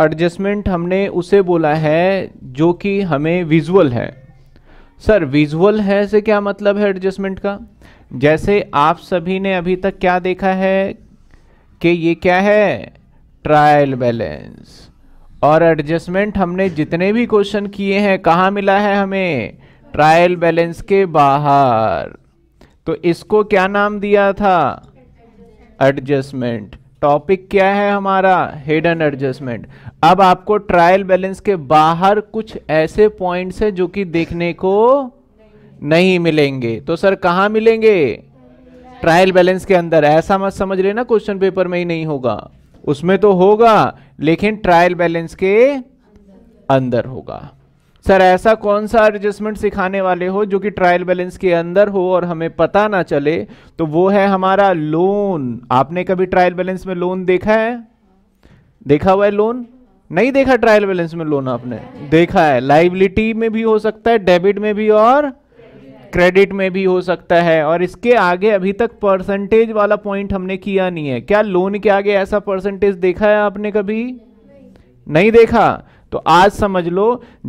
adjustment हमने उसे बोला है जो कि हमें विजुअल है सर विजुअल है से क्या मतलब है एडजस्टमेंट का जैसे आप सभी ने अभी तक क्या देखा है कि ये क्या है ट्रायल बैलेंस और एडजस्टमेंट हमने जितने भी क्वेश्चन किए हैं कहाँ मिला है हमें ट्रायल बैलेंस के बाहर तो इसको क्या नाम दिया था एडजस्टमेंट टॉपिक क्या है हमारा हिडन एडजस्टमेंट अब आपको ट्रायल बैलेंस के बाहर कुछ ऐसे पॉइंट्स हैं जो कि देखने को नहीं मिलेंगे तो सर कहां मिलेंगे ट्रायल बैलेंस के अंदर ऐसा मत समझ लेना क्वेश्चन पेपर में ही नहीं होगा उसमें तो होगा लेकिन ट्रायल बैलेंस के अंदर होगा सर ऐसा कौन सा एडजस्टमेंट सिखाने वाले हो जो कि ट्रायल बैलेंस के अंदर हो और हमें पता ना चले तो वो है हमारा लोन आपने कभी ट्रायल बैलेंस में लोन देखा है देखा हुआ है लोन नहीं देखा ट्रायल बैलेंस में लोन आपने देखा है लाइबिलिटी में भी हो सकता है डेबिट में भी और क्रेडिट में भी हो सकता है और इसके आगे अभी तक परसेंटेज वाला पॉइंट हमने किया नहीं है क्या लोन के आगे ऐसा परसेंटेज देखा है आपने कभी नहीं देखा तो आज समझ लो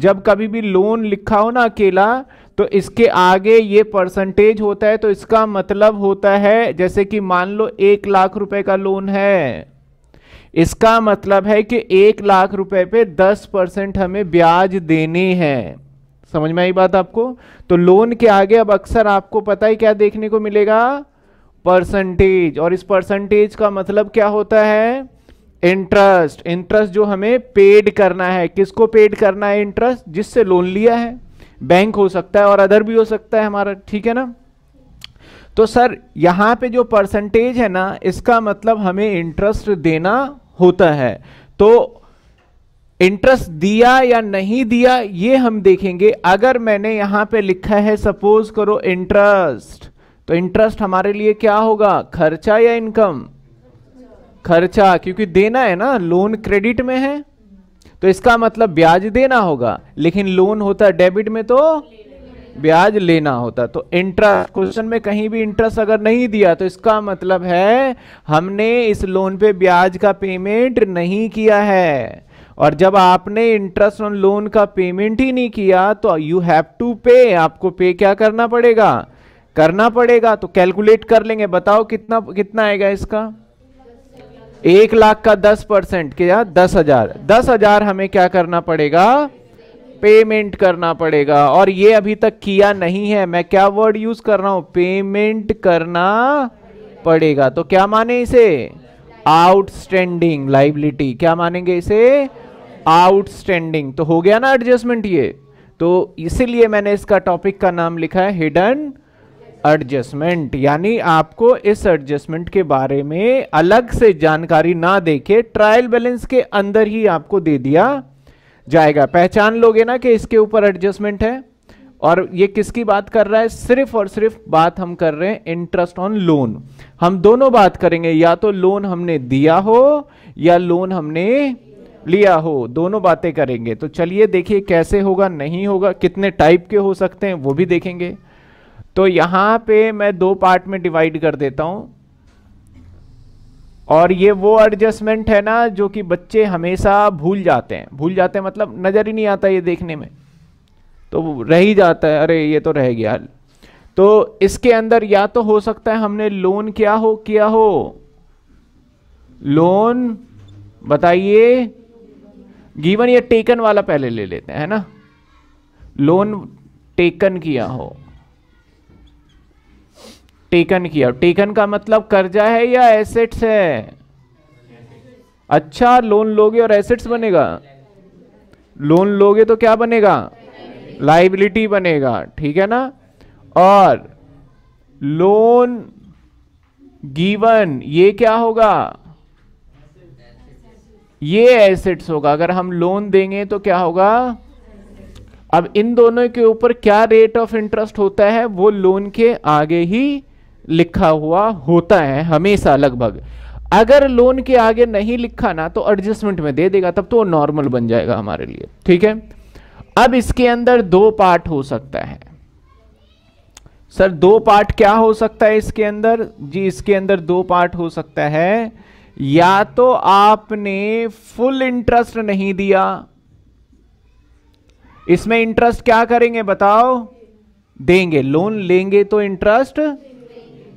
जब कभी भी लोन लिखा हो ना अकेला तो इसके आगे ये परसेंटेज होता है तो इसका मतलब होता है जैसे कि मान लो एक लाख रुपए का लोन है इसका मतलब है कि एक लाख रुपए पे दस परसेंट हमें ब्याज देने हैं समझ में आई बात आपको तो लोन के आगे अब अक्सर आपको पता ही क्या देखने को मिलेगा परसेंटेज और इस परसेंटेज का मतलब क्या होता है इंटरेस्ट इंटरेस्ट जो हमें पेड करना है किसको पेड करना है इंटरेस्ट जिससे लोन लिया है बैंक हो सकता है और अदर भी हो सकता है हमारा ठीक है ना तो सर यहां पे जो परसेंटेज है ना इसका मतलब हमें इंटरेस्ट देना होता है तो इंटरेस्ट दिया या नहीं दिया ये हम देखेंगे अगर मैंने यहां पे लिखा है सपोज करो इंटरेस्ट तो इंटरेस्ट हमारे लिए क्या होगा खर्चा या इनकम खर्चा क्योंकि देना है ना लोन क्रेडिट में है तो इसका मतलब ब्याज देना होगा लेकिन लोन होता डेबिट में तो ब्याज लेना होता तो इंटरेस्ट क्वेश्चन में कहीं भी इंटरेस्ट अगर नहीं दिया तो इसका मतलब है हमने इस लोन पे ब्याज का पेमेंट नहीं किया है और जब आपने इंटरेस्ट ऑन लोन का पेमेंट ही नहीं किया तो यू हैव टू पे आपको पे क्या करना पड़ेगा करना पड़ेगा तो कैलकुलेट कर लेंगे बताओ कितना कितना आएगा इसका एक लाख का दस परसेंट क्या दस हजार दस हजार हमें क्या करना पड़ेगा पेमेंट करना पड़ेगा और ये अभी तक किया नहीं है मैं क्या वर्ड यूज कर रहा हूं पेमेंट करना पड़ेगा तो क्या माने इसे आउटस्टैंडिंग लाइबिलिटी क्या मानेंगे इसे आउटस्टैंडिंग तो हो गया ना एडजस्टमेंट ये तो इसीलिए मैंने इसका टॉपिक का नाम लिखा है हिडन एडजस्टमेंट यानी आपको इस एडजस्टमेंट के बारे में अलग से जानकारी ना देके ट्रायल बैलेंस के अंदर ही आपको दे दिया जाएगा पहचान लोगे ना कि इसके ऊपर एडजस्टमेंट है और ये किसकी बात कर रहा है सिर्फ और सिर्फ बात हम कर रहे हैं इंटरेस्ट ऑन लोन हम दोनों बात करेंगे या तो लोन हमने दिया हो या लोन हमने लिया हो दोनों बातें करेंगे तो चलिए देखिए कैसे होगा नहीं होगा कितने टाइप के हो सकते हैं वो भी देखेंगे तो यहां पे मैं दो पार्ट में डिवाइड कर देता हूं और ये वो एडजस्टमेंट है ना जो कि बच्चे हमेशा भूल जाते हैं भूल जाते हैं मतलब नज़र ही नहीं आता ये देखने में तो रह ही जाता है अरे ये तो रह गया तो इसके अंदर या तो हो सकता है हमने लोन क्या हो किया हो लोन बताइए गीवन या टेकन वाला पहले ले लेते हैं है ना लोन टेकन किया हो टेकन किया टेकन का मतलब कर्जा है या एसेट्स है अच्छा लोन लोगे और एसेट्स बनेगा लोन लोगे तो क्या बनेगा लाइबिलिटी बनेगा ठीक है ना और लोन गिवन ये क्या होगा ये एसेट्स होगा अगर हम लोन देंगे तो क्या होगा अब इन दोनों के ऊपर क्या रेट ऑफ इंटरेस्ट होता है वो लोन के आगे ही लिखा हुआ होता है हमेशा लगभग अगर लोन के आगे नहीं लिखा ना तो एडजस्टमेंट में दे देगा तब तो वो नॉर्मल बन जाएगा हमारे लिए ठीक है अब इसके अंदर दो पार्ट हो सकता है सर दो पार्ट क्या हो सकता है इसके अंदर जी इसके अंदर दो पार्ट हो सकता है या तो आपने फुल इंटरेस्ट नहीं दिया इसमें इंटरेस्ट क्या करेंगे बताओ देंगे लोन लेंगे तो इंटरेस्ट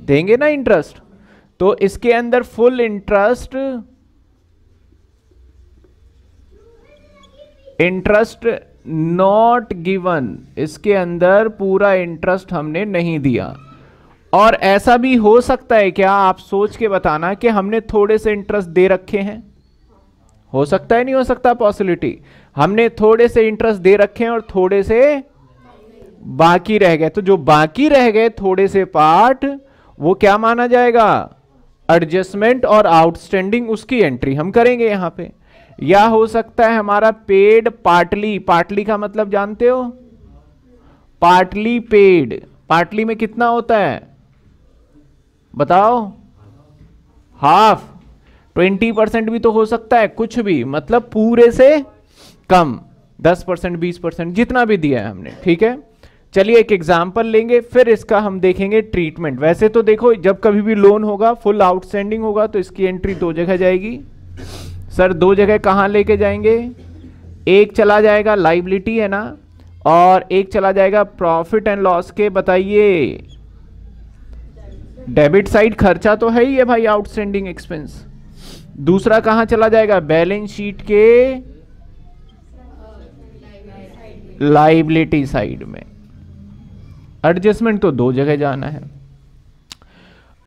देंगे ना इंटरेस्ट तो इसके अंदर full interest interest not given इसके अंदर पूरा इंटरेस्ट हमने नहीं दिया और ऐसा भी हो सकता है क्या आप सोच के बताना कि हमने थोड़े से इंटरेस्ट दे रखे हैं हो सकता है नहीं हो सकता पॉसिबिलिटी हमने थोड़े से इंटरेस्ट दे रखे हैं और थोड़े से बाकी रह गए तो जो बाकी रह गए थोड़े से पार्ट वो क्या माना जाएगा एडजस्टमेंट और आउटस्टैंडिंग उसकी एंट्री हम करेंगे यहां पे या हो सकता है हमारा पेड पार्टली पार्टली का मतलब जानते हो पार्टली पेड पार्टली में कितना होता है बताओ हाफ ट्वेंटी परसेंट भी तो हो सकता है कुछ भी मतलब पूरे से कम दस परसेंट बीस परसेंट जितना भी दिया है हमने ठीक है चलिए एक एग्जाम्पल लेंगे फिर इसका हम देखेंगे ट्रीटमेंट वैसे तो देखो जब कभी भी लोन होगा फुल आउटस्टैंडिंग होगा तो इसकी एंट्री दो जगह जाएगी सर दो जगह कहाँ लेके जाएंगे एक चला जाएगा लाइबिलिटी है ना और एक चला जाएगा प्रॉफिट एंड लॉस के बताइए डेबिट साइड खर्चा तो है ही है भाई आउटस्टैंडिंग एक्सपेंस दूसरा कहाँ चला जाएगा बैलेंस शीट के लाइबिलिटी साइड में एडजस्टमेंट तो दो जगह जाना है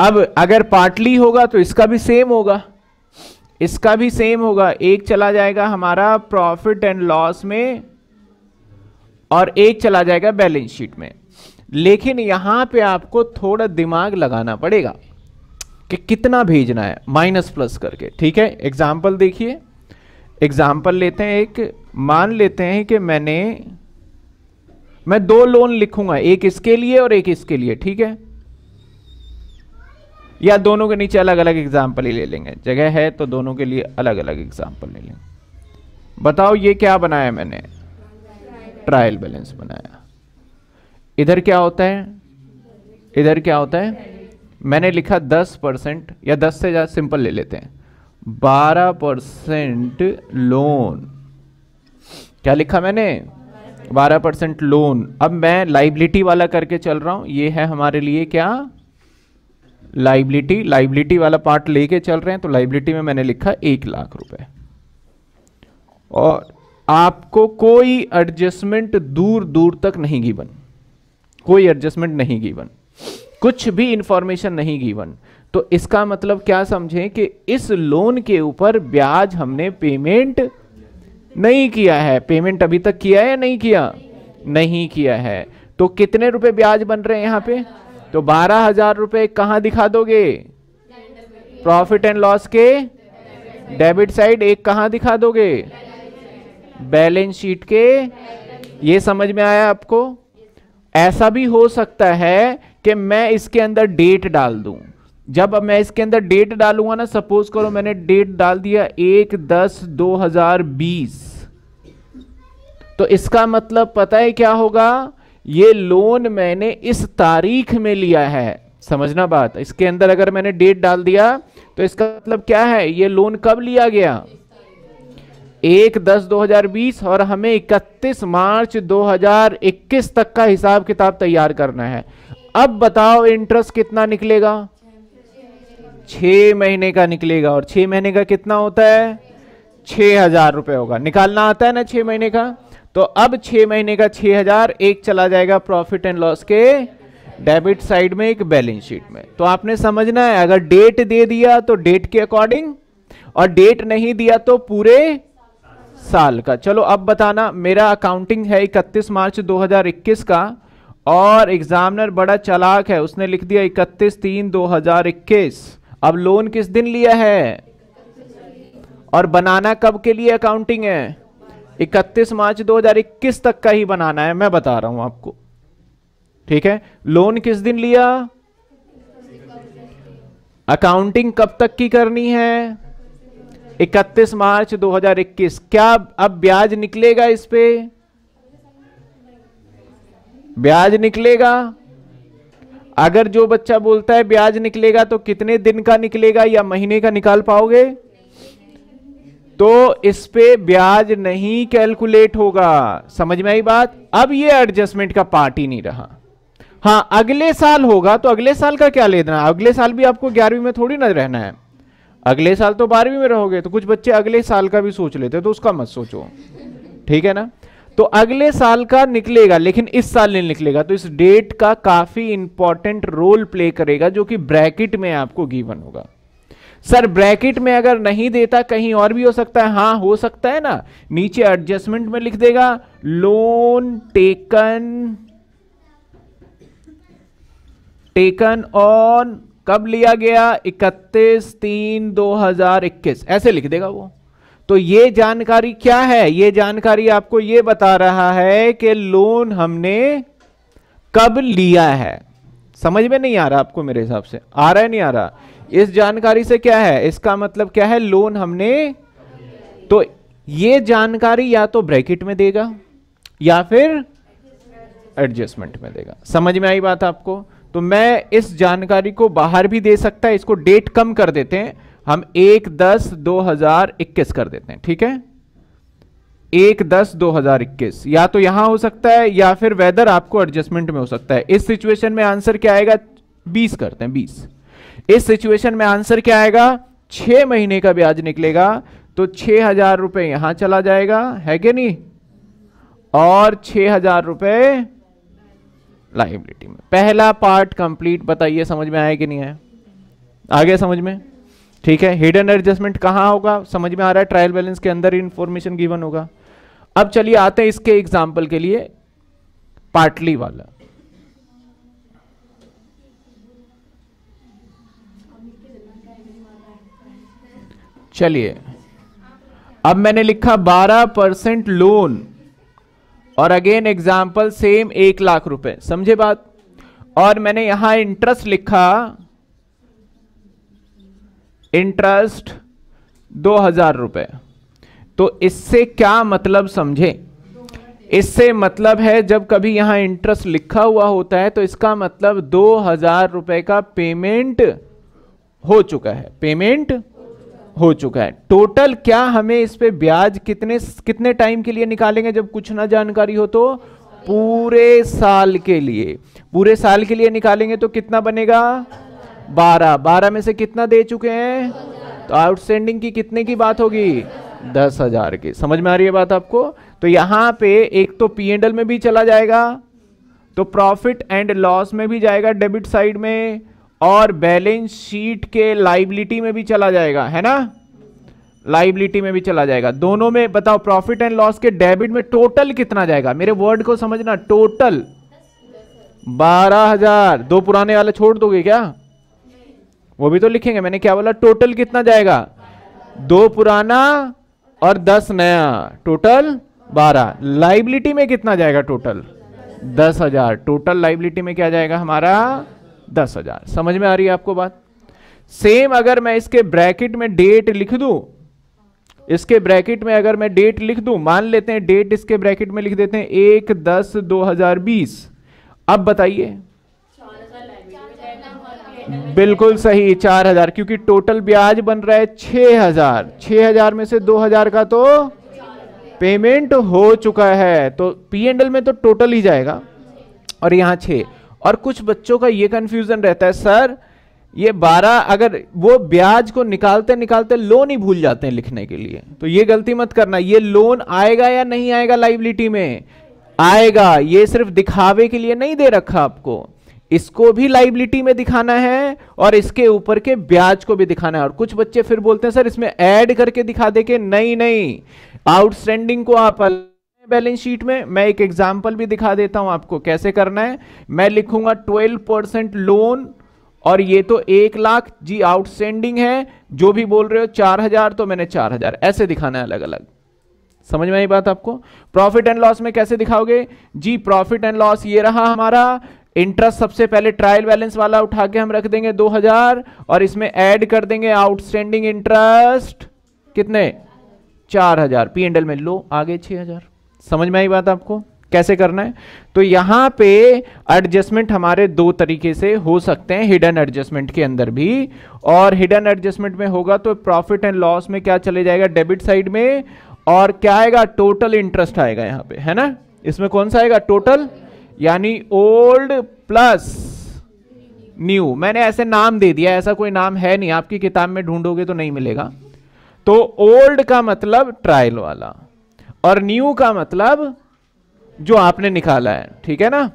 अब अगर पार्टली होगा तो इसका भी सेम होगा इसका भी सेम होगा एक चला जाएगा हमारा प्रॉफिट एंड लॉस में और एक चला जाएगा बैलेंस शीट में लेकिन यहां पे आपको थोड़ा दिमाग लगाना पड़ेगा कि कितना भेजना है माइनस प्लस करके ठीक है एग्जाम्पल देखिए एग्जाम्पल लेते हैं एक मान लेते हैं कि मैंने मैं दो लोन लिखूंगा एक इसके लिए और एक इसके लिए ठीक है या दोनों के नीचे अलग अलग एग्जाम्पल ही ले लेंगे जगह है तो दोनों के लिए अलग अलग एग्जाम्पल ले लेंगे बताओ ये क्या बनाया मैंने ट्रायल बैलेंस बनाया इधर क्या होता है इधर क्या होता है मैंने लिखा दस परसेंट या दस से ज़्यादा सिंपल ले लेते हैं बारह परसेंट लोन क्या लिखा मैंने बारह परसेंट लोन अब मैं लाइबिलिटी वाला करके चल रहा हूं ये है हमारे लिए क्या लाइबिलिटी लाइबिलिटी वाला पार्ट लेके चल रहे हैं तो लाइबिलिटी में मैंने लिखा एक लाख रुपए और आपको कोई एडजस्टमेंट दूर दूर तक नहीं गिवन कोई एडजस्टमेंट नहीं गिवन कुछ भी इंफॉर्मेशन नहीं गिवन तो इसका मतलब क्या समझें कि इस लोन के ऊपर ब्याज हमने पेमेंट नहीं किया है पेमेंट अभी तक किया है या नहीं किया नहीं किया है तो कितने रुपए ब्याज बन रहे हैं यहाँ पे तो बारह हजार रुपए कहाँ दिखा दोगे प्रॉफिट एंड लॉस के डेबिट साइड एक कहाँ दिखा दोगे बैलेंस शीट के ये समझ में आया आपको ऐसा भी हो सकता है कि मैं इसके अंदर डेट डाल दूं जब मैं इसके अंदर डेट डालूंगा ना सपोज करो मैंने डेट डाल दिया एक दस दो हजार बीस तो इसका मतलब पता है क्या होगा ये लोन मैंने इस तारीख में लिया है समझना बात इसके अंदर अगर मैंने डेट डाल दिया तो इसका मतलब क्या है ये लोन कब लिया गया एक दस 2020 और हमें इकतीस मार्च 2021 तक का हिसाब किताब तैयार करना है अब बताओ इंटरेस्ट कितना निकलेगा छ महीने का निकलेगा और छह महीने का कितना होता है छह हजार रुपये होगा निकालना आता है ना छह महीने का तो अब छह महीने का छह हजार एक चला जाएगा प्रॉफिट एंड लॉस के डेबिट साइड में एक बैलेंस शीट में तो आपने समझना है अगर डेट दे दिया तो डेट के अकॉर्डिंग और डेट नहीं दिया तो पूरे साल का चलो अब बताना मेरा अकाउंटिंग है 31 मार्च 2021 का और एग्जामिनर बड़ा चलाक है उसने लिख दिया 31 तीन 2021 अब लोन किस दिन लिया है और बनाना कब के लिए अकाउंटिंग है इकतीस मार्च 2021 तक का ही बनाना है मैं बता रहा हूं आपको ठीक है लोन किस दिन लिया अकाउंटिंग कब तक की करनी है 31 मार्च 2021 क्या अब ब्याज निकलेगा इस पे ब्याज निकलेगा अगर जो बच्चा बोलता है ब्याज निकलेगा तो कितने दिन का निकलेगा या महीने का निकाल पाओगे तो इस पे ब्याज नहीं कैलकुलेट होगा समझ में आई बात अब ये एडजस्टमेंट का पार्ट ही नहीं रहा हाँ अगले साल होगा तो अगले साल का क्या लेना अगले साल भी आपको ग्यारहवीं में थोड़ी ना रहना है अगले साल तो बारहवीं में रहोगे तो कुछ बच्चे अगले साल का भी सोच लेते तो उसका मत सोचो ठीक है ना तो अगले साल का निकलेगा लेकिन इस साल नहीं निकलेगा तो इस डेट का काफी इंपॉर्टेंट रोल प्ले करेगा जो कि ब्रैकेट में आपको गिवन होगा सर ब्रैकेट में अगर नहीं देता कहीं और भी हो सकता है हाँ हो सकता है ना नीचे एडजस्टमेंट में लिख देगा लोन टेकन टेकन ऑन कब लिया गया 31 तीन 2021 ऐसे लिख देगा वो तो ये जानकारी क्या है ये जानकारी आपको ये बता रहा है कि लोन हमने कब लिया है समझ में नहीं आ रहा आपको मेरे हिसाब से आ रहा है नहीं आ रहा इस जानकारी से क्या है इसका मतलब क्या है लोन हमने तो ये जानकारी या तो ब्रैकेट में देगा या फिर एडजस्टमेंट में देगा समझ में आई बात आपको तो मैं इस जानकारी को बाहर भी दे सकता है इसको डेट कम कर देते हैं हम एक दस दो हजार इक्कीस कर देते हैं ठीक है एक दस दो हजार इक्कीस या तो यहां हो सकता है या फिर वेदर आपको एडजस्टमेंट में हो सकता है इस सिचुएशन में आंसर क्या आएगा बीस करते हैं बीस इस सिचुएशन में आंसर क्या आएगा छह महीने का ब्याज निकलेगा तो छह हजार रुपए यहां चला जाएगा है कि नहीं और छह हजार रुपए लाइबिलिटी में पहला पार्ट कंप्लीट बताइए समझ में आया कि नहीं आया आगे समझ में ठीक है हिडन एडजस्टमेंट कहाँ होगा समझ में आ रहा है ट्रायल बैलेंस के अंदर इंफॉर्मेशन गिवन होगा अब चलिए आते हैं इसके एग्जाम्पल के लिए पार्टली वाला चलिए अब मैंने लिखा 12 परसेंट लोन और अगेन एग्जाम्पल सेम एक लाख रुपए समझे बात और मैंने यहां इंटरेस्ट लिखा इंटरेस्ट दो हजार रुपये तो इससे क्या मतलब समझे इससे मतलब है जब कभी यहां इंटरेस्ट लिखा हुआ होता है तो इसका मतलब दो हजार रुपए का पेमेंट हो चुका है पेमेंट हो चुका है टोटल क्या हमें इस पे ब्याज कितने कितने टाइम के लिए निकालेंगे जब कुछ ना जानकारी हो तो पूरे साल के लिए पूरे साल के लिए निकालेंगे तो कितना बनेगा बारह बारह में से कितना दे चुके हैं तो आउटस्टैंडिंग की कितने की बात होगी दस हजार की समझ में आ रही है बात आपको तो यहां पे एक तो पी एंड एल में भी चला जाएगा तो प्रॉफिट एंड लॉस में भी जाएगा डेबिट साइड में और बैलेंस शीट के लाइबिलिटी में भी चला जाएगा है ना लाइबिलिटी में भी चला जाएगा दोनों में बताओ प्रॉफिट एंड लॉस के डेबिट में टोटल कितना जाएगा मेरे वर्ड को समझना टोटल बारह हजार दो पुराने वाले छोड़ दोगे क्या वो भी तो लिखेंगे मैंने क्या बोला टोटल कितना जाएगा दो पुराना और दस नया टोटल बारह लाइबिलिटी में कितना जाएगा टोटल दस हजार टोटल लाइबिलिटी में क्या जाएगा हमारा दस हजार समझ में आ रही है आपको बात सेम अगर मैं इसके ब्रैकेट में डेट लिख दू इसके ब्रैकेट में अगर मैं डेट लिख दू मान लेते हैं डेट इसके ब्रैकेट में लिख देते हैं एक दस दो हजार बीस अब बताइए बिल्कुल सही चार हजार क्योंकि टोटल ब्याज बन रहा है छ हजार छ हजार में से दो हजार का तो पेमेंट हो चुका है तो पी एंड एल में तो टोटल ही जाएगा और यहाँ छ और कुछ बच्चों का ये कंफ्यूजन रहता है सर ये बारह अगर वो ब्याज को निकालते निकालते लोन ही भूल जाते हैं लिखने के लिए तो ये गलती मत करना ये लोन आएगा या नहीं आएगा लाइबिलिटी में आएगा ये सिर्फ दिखावे के लिए नहीं दे रखा आपको इसको भी लाइबिलिटी में दिखाना है और इसके ऊपर के ब्याज को भी दिखाना है और कुछ बच्चे फिर बोलते हैं सर इसमें ऐड करके दिखा दे के नहीं नहीं आउटस्टैंडिंग को आप बैलेंस शीट में मैं एक एग्जाम्पल भी दिखा देता हूं आपको कैसे करना है मैं लिखूंगा ट्वेल्व परसेंट लोन और ये तो एक लाख जी आउटस्टैंडिंग है जो भी बोल रहे हो चार हजार तो मैंने चार हजार ऐसे दिखाना है अलग अलग समझ में आई बात आपको प्रॉफिट एंड लॉस में कैसे दिखाओगे जी प्रॉफिट एंड लॉस ये रहा हमारा इंटरेस्ट सबसे पहले ट्रायल बैलेंस वाला उठा के हम रख देंगे 2000 और इसमें ऐड कर देंगे आउटस्टैंडिंग इंटरेस्ट कितने 4000 पी एंडल में लो आगे 6000 समझ में आई बात आपको कैसे करना है तो यहां पे एडजस्टमेंट हमारे दो तरीके से हो सकते हैं हिडन एडजस्टमेंट के अंदर भी और हिडन एडजस्टमेंट में होगा तो प्रॉफिट एंड लॉस में क्या चले जाएगा डेबिट साइड में और क्या आएगा टोटल इंटरेस्ट आएगा यहां पे है ना इसमें कौन सा आएगा टोटल यानी ओल्ड प्लस न्यू मैंने ऐसे नाम दे दिया ऐसा कोई नाम है नहीं आपकी किताब में ढूंढोगे तो नहीं मिलेगा तो ओल्ड का मतलब ट्रायल वाला और न्यू का मतलब जो आपने निकाला है ठीक है ना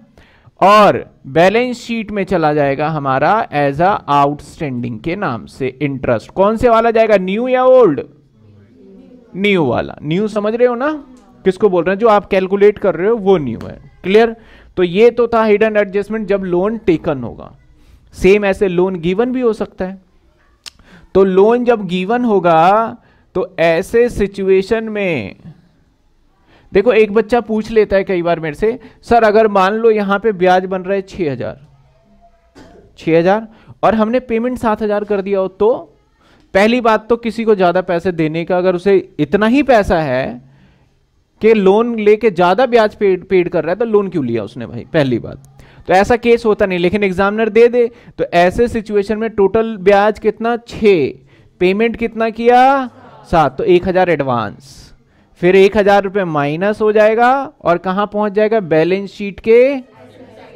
और बैलेंस शीट में चला जाएगा हमारा एज अ आउटस्टैंडिंग के नाम से इंटरेस्ट कौन से वाला जाएगा न्यू या ओल्ड न्यू वाला न्यू समझ रहे हो ना किसको बोल रहे हैं जो आप कैलकुलेट कर रहे हो वो न्यू है क्लियर तो ये तो था हिडन एडजस्टमेंट जब लोन टेकन होगा सेम ऐसे लोन गिवन भी हो सकता है तो लोन जब गिवन होगा तो ऐसे सिचुएशन में देखो एक बच्चा पूछ लेता है कई बार मेरे से सर अगर मान लो यहां पे ब्याज बन रहा है छह हजार छ हजार और हमने पेमेंट सात हजार कर दिया हो तो पहली बात तो किसी को ज्यादा पैसे देने का अगर उसे इतना ही पैसा है कि लोन लेके ज्यादा ब्याज पेड पेड कर रहा है तो लोन क्यों लिया उसने भाई पहली बात तो ऐसा केस होता नहीं लेकिन एग्जामिनर दे दे तो ऐसे सिचुएशन में टोटल ब्याज कितना छ पेमेंट कितना किया सात तो एक हजार एडवांस फिर एक हजार रुपये माइनस हो जाएगा और कहाँ पहुंच जाएगा बैलेंस शीट के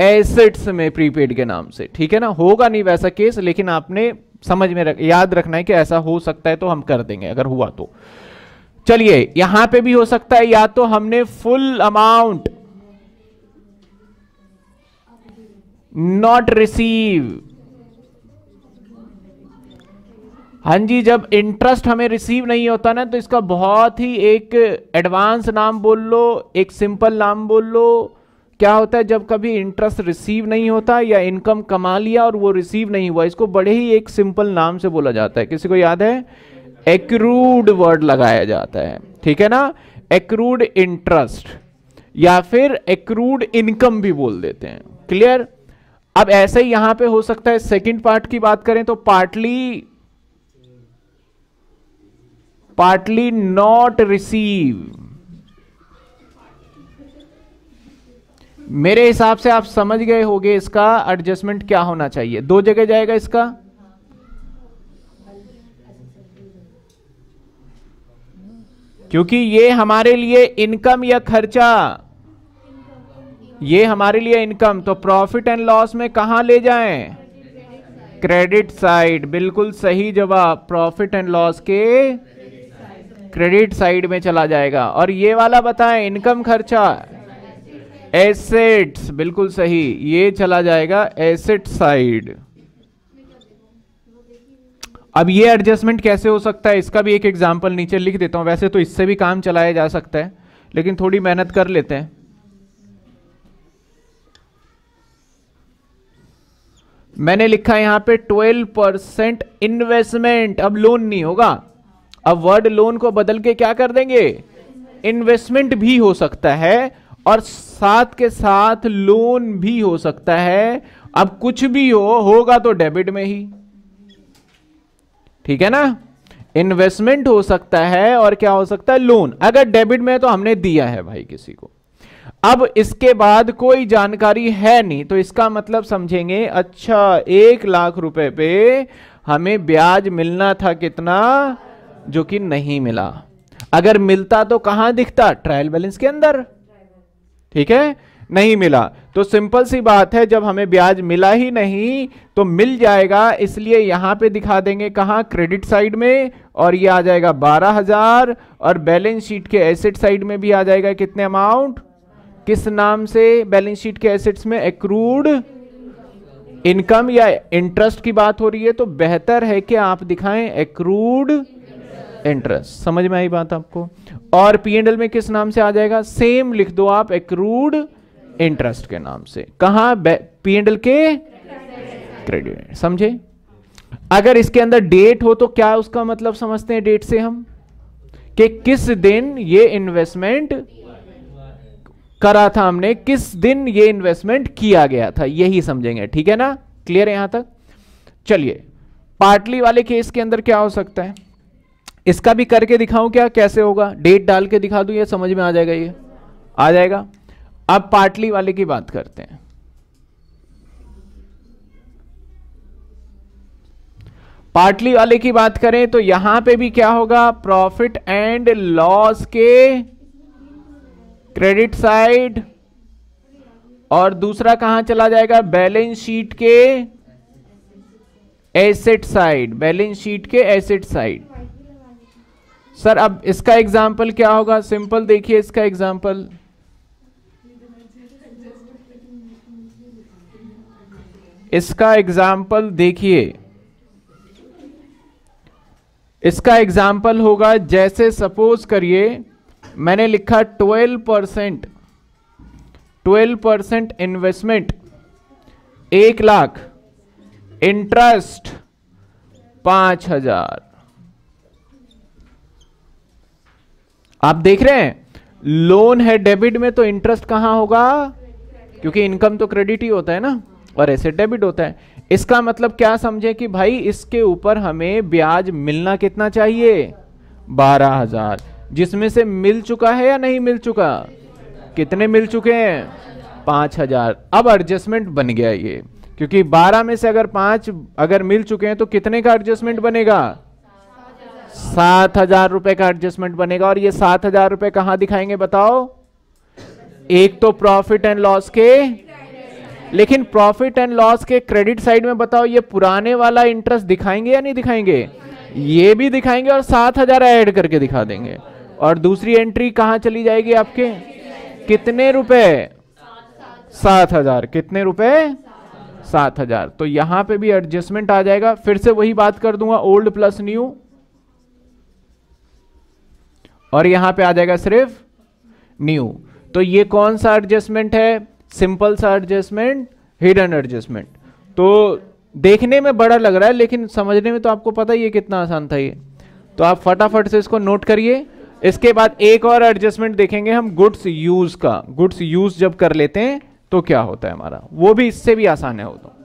एसेट्स में प्रीपेड के नाम से ठीक है ना होगा नहीं वैसा केस लेकिन आपने समझ में रख याद रखना है कि ऐसा हो सकता है तो हम कर देंगे अगर हुआ तो चलिए यहां पे भी हो सकता है या तो हमने फुल अमाउंट नॉट रिसीव हाँ जी जब इंटरेस्ट हमें रिसीव नहीं होता ना तो इसका बहुत ही एक एडवांस नाम बोल लो एक सिंपल नाम बोल लो क्या होता है जब कभी इंटरेस्ट रिसीव नहीं होता या इनकम कमा लिया और वो रिसीव नहीं हुआ इसको बड़े ही एक सिंपल नाम से बोला जाता है किसी को याद है एक्रूड वर्ड लगाया जाता है ठीक है ना एक्रूड इंटरेस्ट या फिर एक्रूड इनकम भी बोल देते हैं क्लियर अब ऐसे ही यहां पे हो सकता है सेकंड पार्ट की बात करें तो पार्टली पार्टली नॉट रिसीव मेरे हिसाब से आप समझ गए होंगे इसका एडजस्टमेंट क्या होना चाहिए दो जगह जाएगा इसका क्योंकि ये हमारे लिए इनकम या खर्चा ये हमारे लिए इनकम तो प्रॉफिट एंड लॉस में कहा ले जाएं क्रेडिट साइड बिल्कुल सही जवाब प्रॉफिट एंड लॉस के क्रेडिट साइड में चला जाएगा और ये वाला बताएं इनकम खर्चा एसेट्स बिल्कुल सही ये चला जाएगा एसेट साइड अब ये एडजस्टमेंट कैसे हो सकता है इसका भी एक एग्जाम्पल नीचे लिख देता हूं वैसे तो इससे भी काम चलाया जा सकता है लेकिन थोड़ी मेहनत कर लेते हैं मैंने लिखा यहां पे 12 परसेंट इन्वेस्टमेंट अब लोन नहीं होगा अब वर्ड लोन को बदल के क्या कर देंगे इन्वेस्टमेंट भी हो सकता है और साथ के साथ लोन भी हो सकता है अब कुछ भी हो होगा तो डेबिट में ही ठीक है ना इन्वेस्टमेंट हो सकता है और क्या हो सकता है लोन अगर डेबिट में तो हमने दिया है भाई किसी को अब इसके बाद कोई जानकारी है नहीं तो इसका मतलब समझेंगे अच्छा एक लाख रुपए पे हमें ब्याज मिलना था कितना जो कि नहीं मिला अगर मिलता तो कहां दिखता ट्रायल बैलेंस के अंदर ठीक है नहीं मिला तो सिंपल सी बात है जब हमें ब्याज मिला ही नहीं तो मिल जाएगा इसलिए यहां पे दिखा देंगे कहां क्रेडिट साइड में और ये आ जाएगा बारह हजार और बैलेंस शीट के एसेट साइड में भी आ जाएगा कितने अमाउंट किस नाम से बैलेंस शीट के एसेट्स में एक्रूड इनकम या इंटरेस्ट की बात हो रही है तो बेहतर है कि आप दिखाएं एक्रूड इंटरेस्ट समझ में आई बात आपको और पीएनएल में किस नाम से आ जाएगा सेम लिख दो आप एक्रूड इंटरेस्ट के नाम से कहा पी एंडल के क्रेडिट समझे अगर इसके अंदर डेट हो तो क्या उसका मतलब समझते हैं डेट से हम कि किस दिन ये इन्वेस्टमेंट करा था हमने किस दिन ये इन्वेस्टमेंट किया गया था यही समझेंगे ठीक है ना क्लियर है यहां तक चलिए पार्टली वाले केस के अंदर क्या हो सकता है इसका भी करके दिखाऊं क्या कैसे होगा डेट डाल के दिखा दू ये समझ में आ जाएगा ये आ जाएगा अब पाटली वाले की बात करते हैं पार्टली वाले की बात करें तो यहां पे भी क्या होगा प्रॉफिट एंड लॉस के क्रेडिट साइड और दूसरा कहां चला जाएगा बैलेंस शीट के एसेट साइड बैलेंस शीट के एसेट साइड सर अब इसका एग्जांपल क्या होगा सिंपल देखिए इसका एग्जांपल इसका एग्जाम्पल देखिए इसका एग्जाम्पल होगा जैसे सपोज करिए मैंने लिखा 12 परसेंट ट्वेल्व परसेंट इन्वेस्टमेंट एक लाख इंटरेस्ट पांच हजार आप देख रहे हैं लोन है डेबिट में तो इंटरेस्ट कहां होगा क्योंकि इनकम तो क्रेडिट ही होता है ना और ऐसे डेबिट होता है इसका मतलब क्या समझे कि भाई इसके ऊपर हमें ब्याज मिलना कितना चाहिए बारह हजार जिसमें से मिल चुका है या नहीं मिल चुका कितने मिल चुके हैं पांच हजार अब एडजस्टमेंट बन गया ये क्योंकि बारह में से अगर पांच अगर मिल चुके हैं तो कितने का एडजस्टमेंट बनेगा सात हजार रुपए का एडजस्टमेंट बनेगा और ये सात हजार रुपए कहां दिखाएंगे बताओ एक तो प्रॉफिट एंड लॉस के लेकिन प्रॉफिट एंड लॉस के क्रेडिट साइड में बताओ ये पुराने वाला इंटरेस्ट दिखाएंगे या नहीं दिखाएंगे ये भी दिखाएंगे और सात हजार एड करके दिखा देंगे और दूसरी एंट्री कहां चली जाएगी आपके कितने रुपए सात हजार कितने रुपए सात हजार तो यहां पे भी एडजस्टमेंट आ जाएगा फिर से वही बात कर दूंगा ओल्ड प्लस न्यू और यहां पे आ जाएगा सिर्फ न्यू तो ये कौन सा एडजस्टमेंट है सिंपल सा एडजस्टमेंट हिडन एडजस्टमेंट तो देखने में बड़ा लग रहा है लेकिन समझने में तो आपको पता ही है कितना आसान था ये तो आप फटाफट से इसको नोट करिए इसके बाद एक और एडजस्टमेंट देखेंगे हम गुड्स यूज का गुड्स यूज जब कर लेते हैं तो क्या होता है हमारा वो भी इससे भी आसान है वो तो